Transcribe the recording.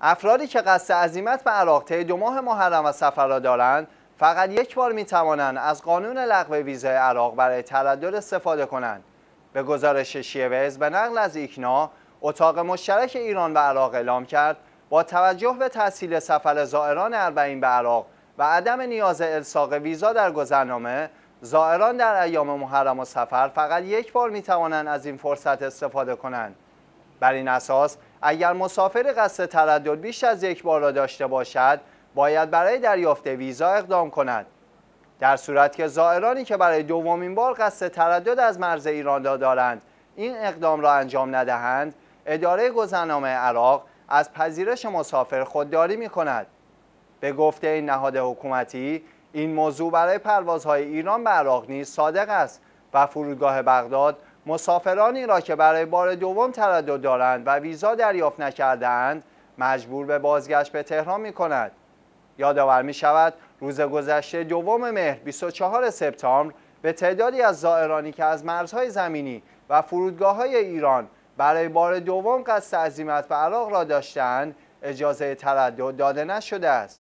افرادی که قصد عزیمت به عراق طی دو ماه محرم و سفر را دارند فقط یک بار می توانند از قانون لغو ویزای عراق برای تردد استفاده کنند به گزارش شیوز به نقل از ایکنا اتاق مشترک ایران و عراق اعلام کرد با توجه به تحصیل سفر زائران اربعین به عراق و عدم نیاز الساق ویزا در گذرنامه زائران در ایام محرم و سفر فقط یک بار می توانند از این فرصت استفاده کنند بر این اساس اگر مسافر قصد تردد بیش از یک بار را داشته باشد باید برای دریافت ویزا اقدام کند در صورت که زائرانی که برای دومین بار قصد تردد از مرز ایران را دارند این اقدام را انجام ندهند اداره گذرنامه عراق از پذیرش مسافر خودداری می کند به گفته این نهاد حکومتی این موضوع برای پروازهای ایران به عراق نیز صادق است و فرودگاه بغداد مسافرانی را که برای بار دوم تردد دارند و ویزا دریافت نکردند مجبور به بازگشت به تهران می کند. یادآور می شود روز گذشته دوم مهر 24 سپتامبر به تعدادی از زائرانی که از مرزهای زمینی و فرودگاه های ایران برای بار دوم قصد عزیمت به عراق را داشتند اجازه تردد داده نشده است.